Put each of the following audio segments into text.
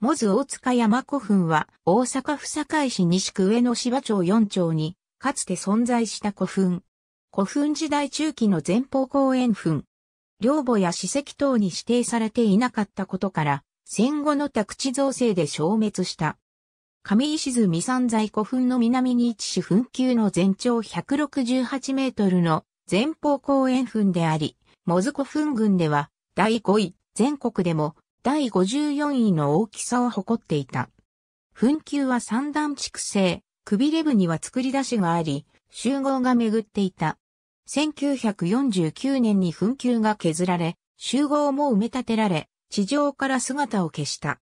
モズ大塚山古墳は大阪府堺市西区上野芝町4町にかつて存在した古墳。古墳時代中期の前方後円墳。陵墓や史跡等に指定されていなかったことから戦後の宅地造成で消滅した。上石積三在古墳の南に位置し墳丘の全長168メートルの前方後円墳であり、モズ古墳群では第5位、全国でも第54位の大きさを誇っていた。墳丘は三段築成、くびれ部には作り出しがあり、集合が巡っていた。1949年に墳丘が削られ、集合も埋め立てられ、地上から姿を消した。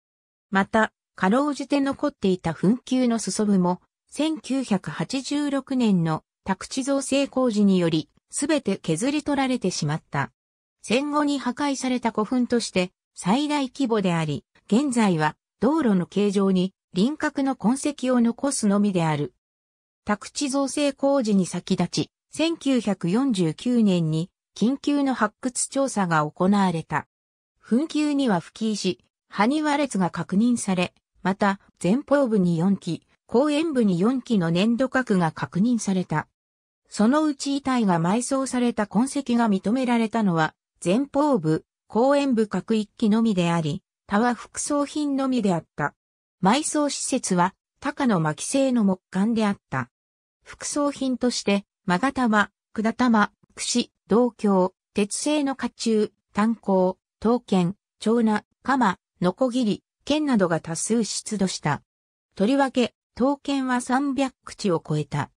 また、かろうじて残っていた墳丘の裾部も、1986年の宅地造成工事により、すべて削り取られてしまった。戦後に破壊された古墳として、最大規模であり、現在は道路の形状に輪郭の痕跡を残すのみである。宅地造成工事に先立ち、1949年に緊急の発掘調査が行われた。紛糾には吹き石、埴輪列が確認され、また前方部に4基、後円部に4基の粘土核が確認された。そのうち遺体が埋葬された痕跡が認められたのは、前方部、公園部各一機のみであり、他は副葬品のみであった。埋葬施設は、高野巻製の木管であった。副葬品として、曲玉、下玉、串、銅鏡、鉄製の甲冑、炭鉱、刀剣、長菜、鎌、ノコギリ、剣などが多数出土した。とりわけ、刀剣は300口を超えた。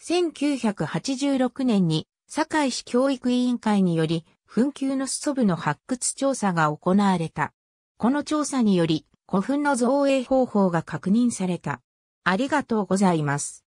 1986年に、堺市教育委員会により、墳丘の裾部の発掘調査が行われた。この調査により古墳の造営方法が確認された。ありがとうございます。